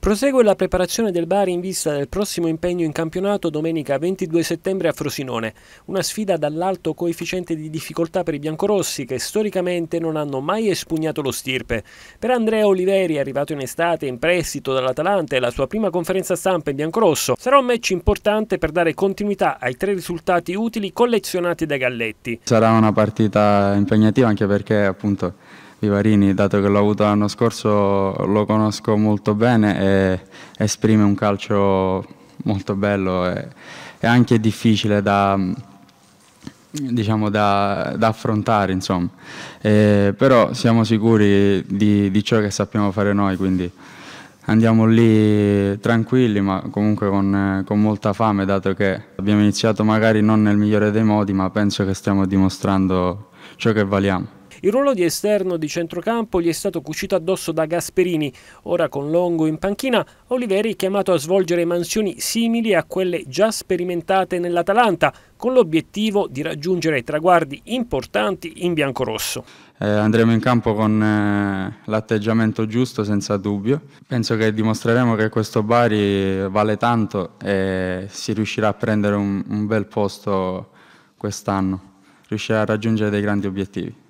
Prosegue la preparazione del Bari in vista del prossimo impegno in campionato domenica 22 settembre a Frosinone, una sfida dall'alto coefficiente di difficoltà per i biancorossi che storicamente non hanno mai espugnato lo stirpe. Per Andrea Oliveri, arrivato in estate in prestito dall'Atalanta e la sua prima conferenza stampa in biancorosso, sarà un match importante per dare continuità ai tre risultati utili collezionati dai Galletti. Sarà una partita impegnativa anche perché appunto Vivarini, dato che l'ho avuto l'anno scorso, lo conosco molto bene e esprime un calcio molto bello e, e anche difficile da, diciamo, da, da affrontare, insomma. E, però siamo sicuri di, di, ciò che sappiamo fare noi, quindi andiamo lì tranquilli, ma comunque con, con molta fame, dato che abbiamo iniziato magari non nel migliore dei modi, ma penso che stiamo dimostrando ciò che valiamo. Il ruolo di esterno di centrocampo gli è stato cucito addosso da Gasperini, ora con Longo in panchina, Oliveri è chiamato a svolgere mansioni simili a quelle già sperimentate nell'Atalanta, con l'obiettivo di raggiungere traguardi importanti in biancorosso. Eh, andremo in campo con eh, l'atteggiamento giusto, senza dubbio. Penso che dimostreremo che questo Bari vale tanto e si riuscirà a prendere un, un bel posto quest'anno, riuscirà a raggiungere dei grandi obiettivi.